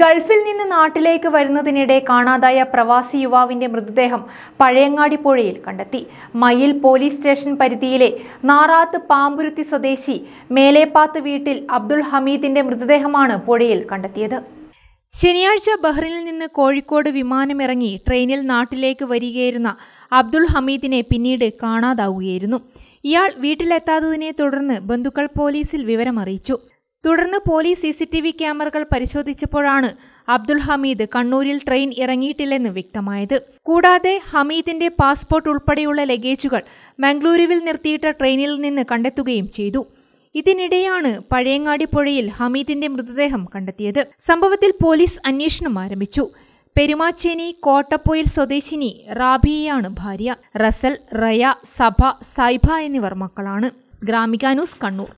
ഗൾഫിൽ നിന്ന് നാട്ടിലേക്ക് വരുന്നതിനിടെ കാണാതായ പ്രവാസി യുവാവിന്റെ മൃതദേഹം പഴയങ്ങാടി പുഴയിൽ കണ്ടെത്തി മയിൽ പോലീസ് സ്റ്റേഷൻ പരിധിയിലെ നാറാത്ത് പാമ്പുരുത്തി സ്വദേശി മേലേപ്പാത്ത് വീട്ടിൽ അബ്ദുൾ ഹമീദിന്റെ മൃതദേഹമാണ് പുഴയിൽ കണ്ടെത്തിയത് ശനിയാഴ്ച ബഹ്റിനിൽ നിന്ന് കോഴിക്കോട് വിമാനമിറങ്ങി ട്രെയിനിൽ നാട്ടിലേക്ക് വരികയായിരുന്ന അബ്ദുൾ ഹമീദിനെ പിന്നീട് കാണാതാവുകയായിരുന്നു ഇയാൾ വീട്ടിലെത്താത്തതിനെ തുടർന്ന് ബന്ധുക്കൾ പോലീസിൽ വിവരമറിയിച്ചു തുടർന്ന് police C C T V ക്യാമറകൾ പരിശോധിച്ചപ്പോഴാണ് അബ്ദുൽ ഹമീദ് കണ്ണൂരിൽ ട്രെയിൻ ഇറങ്ങിയിട്ടില്ലെന്ന് വ്യക്തമായത് കൂടാതെ ഹമീദിന്റെ പാസ്പോർട്ട് ഉൾപ്പെടെയുള്ള ലഗേജുകൾ മംഗളൂരുവിൽ നിർത്തിയിട്ട ട്രെയിനിൽ നിന്ന് കണ്ടെത്തുകയും ചെയ്തു ഇതിനിടെയാണ് പഴയങ്ങാടി പുഴയിൽ ഹമീദിന്റെ മൃതദേഹം കണ്ടെത്തിയത് സംഭവത്തിൽ പോലീസ് അന്വേഷണം ആരംഭിച്ചു പെരുമാച്ചേനി കോട്ടപ്പൊയിൽ സ്വദേശിനി റാബിയയാണ് ഭാര്യ റസൽ റയ സഭ സൈബ എന്നിവർ മക്കളാണ് ഗ്രാമിക ന്യൂസ് കണ്ണൂർ